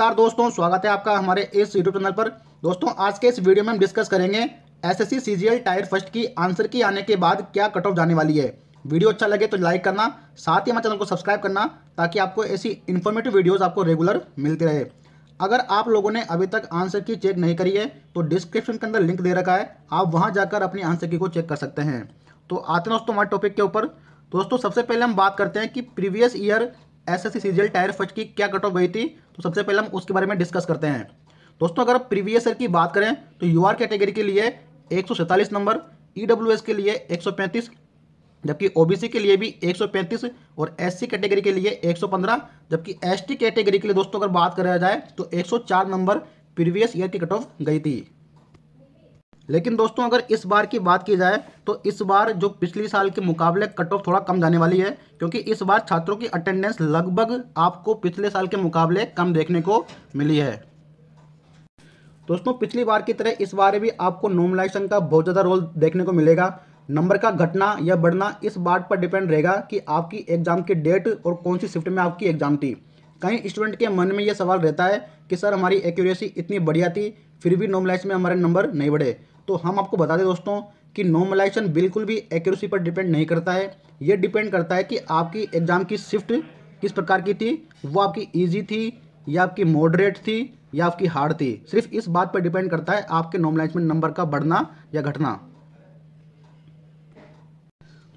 नमस्कार दोस्तों स्वागत है आपका हमारे इस यूट्यूब चैनल पर दोस्तों आज के इस वीडियो में हम डिस्कस करेंगे एसएससी सीजीएल टायर फर्स्ट की आंसर की आने के बाद क्या कट ऑफ जाने वाली है वीडियो अच्छा लगे तो लाइक करना साथ ही हमारे चैनल को सब्सक्राइब करना ताकि आपको ऐसी इन्फॉर्मेटिव वीडियोज़ आपको रेगुलर मिलती रहे अगर आप लोगों ने अभी तक आंसर की चेक नहीं करी है तो डिस्क्रिप्शन के अंदर लिंक दे रखा है आप वहाँ जाकर अपनी आंसर की को चेक कर सकते हैं तो आते हैं दोस्तों हमारे टॉपिक के ऊपर दोस्तों सबसे पहले हम बात करते हैं कि previous year S S C tier first की क्या कट ऑफ गई थी तो सबसे पहले हम उसके बारे में डिस्कस करते हैं दोस्तों अगर प्रीवियस ईयर की बात करें तो यू आर कैटेगरी के लिए एक नंबर ई e के लिए एक जबकि ओबीसी के लिए भी 135 और एससी कैटेगरी के लिए 115 जबकि एसटी कैटेगरी के लिए दोस्तों अगर बात करा जाए तो 104 नंबर प्रीवियस ईयर की कट ऑफ गई थी लेकिन दोस्तों अगर इस बार की बात की जाए तो इस बार जो पिछली साल के मुकाबले कट ऑफ थोड़ा कम जाने वाली है क्योंकि इस बार छात्रों की अटेंडेंस लगभग आपको पिछले साल के मुकाबले कम देखने को मिली है दोस्तों पिछली बार की तरह इस बार भी आपको नॉमलाइजेशन का बहुत ज़्यादा रोल देखने को मिलेगा नंबर का घटना या बढ़ना इस बात पर डिपेंड रहेगा कि आपकी एग्ज़ाम की डेट और कौन सी शिफ्ट में आपकी एग्ज़ाम थी कई स्टूडेंट के मन में यह सवाल रहता है कि सर हमारी एक्यूरेसी इतनी बढ़िया थी फिर भी नॉर्मलाइज में हमारे नंबर नहीं बढ़े तो हम आपको बता दें दोस्तों कि नॉर्मलाइजेशन बिल्कुल भी एक्यूरेसी पर डिपेंड नहीं करता है ये डिपेंड करता है कि आपकी एग्ज़ाम की शिफ्ट किस प्रकार की थी वो आपकी ईजी थी या आपकी मॉडरेट थी या आपकी हार्ड थी सिर्फ इस बात पर डिपेंड करता है आपके नॉर्मलाइजमेंट नंबर का बढ़ना या घटना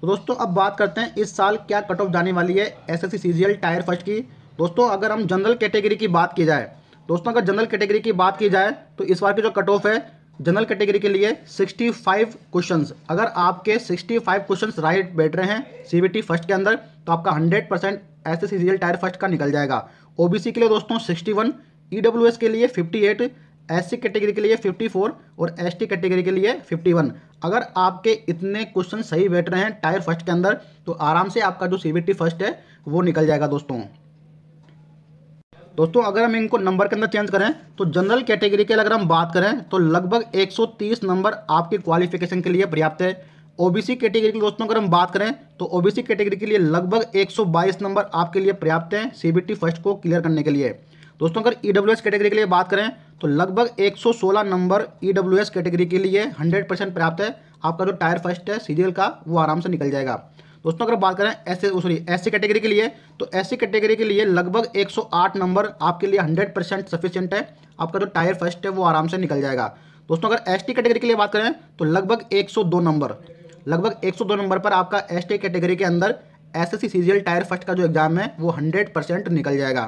तो दोस्तों अब बात करते हैं इस साल क्या कट ऑफ जाने वाली है S S C tier first की दोस्तों अगर हम जनरल कैटेगरी की बात की जाए दोस्तों अगर जनरल कैटेगरी की बात की जाए तो इस बार की जो कट ऑफ है जनरल कैटेगरी के लिए 65 क्वेश्चंस अगर आपके 65 क्वेश्चंस राइट बैठ रहे हैं सीबीटी फर्स्ट के अंदर तो आपका 100 percent S S tier first का निकल जाएगा ओबीसी के लिए दोस्तों 61 वन e के लिए 58 एससी कैटेगरी के लिए 54 और टी कैटेगरी के लिए 51 अगर आपके इतने क्वेश्चन सही बैठ रहे हैं टायर फर्स्ट के अंदर तो आराम से आपका जो सी फर्स्ट है वो निकल जाएगा दोस्तों दोस्तों अगर हम इनको नंबर के अंदर चेंज करें तो जनरल कैटेगरी के अगर हम बात करें तो लगभग 130 नंबर आपकी क्वालिफिकेशन के लिए पर्याप्त है ओबीसी कैटेगरी की दोस्तों अगर हम बात करें तो ओबीसी कैटेगरी के लिए लगभग 122 नंबर आपके लिए पर्याप्त हैं सीबीटी फर्स्ट को क्लियर करने के लिए दोस्तों अगर ई e कैटेगरी के लिए बात करें तो लगभग एक नंबर ई e कैटेगरी के लिए हंड्रेड परसेंट पर्याप्त है आपका जो टायर फर्स्ट है सीरियल का वो आराम से निकल जाएगा दोस्तों अगर बात करें ऐसे सॉरी ऐसी कैटेगरी के लिए तो ऐसी कैटेगरी के लिए लगभग 108 नंबर आपके लिए 100 परसेंट सफिशियंट है आपका जो टायर फर्स्ट है वो आराम से निकल जाएगा दोस्तों अगर एस कैटेगरी के लिए बात करें तो लगभग एक नंबर लगभग एक नंबर पर आपका एस कैटेगरी के अंदर एस एस टायर फर्स्ट का जो एग्ज़ाम है वो हंड्रेड निकल जाएगा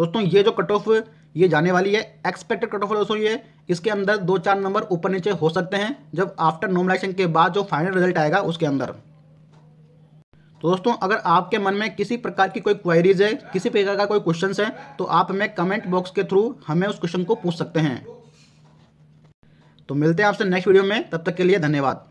दोस्तों ये जो कट ऑफ ये जाने वाली है एक्सपेक्टेड कट ऑफ दोस्तों ये इसके अंदर दो चार नंबर ऊपर नीचे हो सकते हैं जब आफ्टर नॉमिनेशन के बाद जो फाइनल रिजल्ट आएगा उसके अंदर तो दोस्तों अगर आपके मन में किसी प्रकार की कोई क्वायरीज है किसी प्रकार का कोई क्वेश्चन है तो आप हमें कमेंट बॉक्स के थ्रू हमें उस क्वेश्चन को पूछ सकते हैं तो मिलते हैं आपसे नेक्स्ट वीडियो में तब तक के लिए धन्यवाद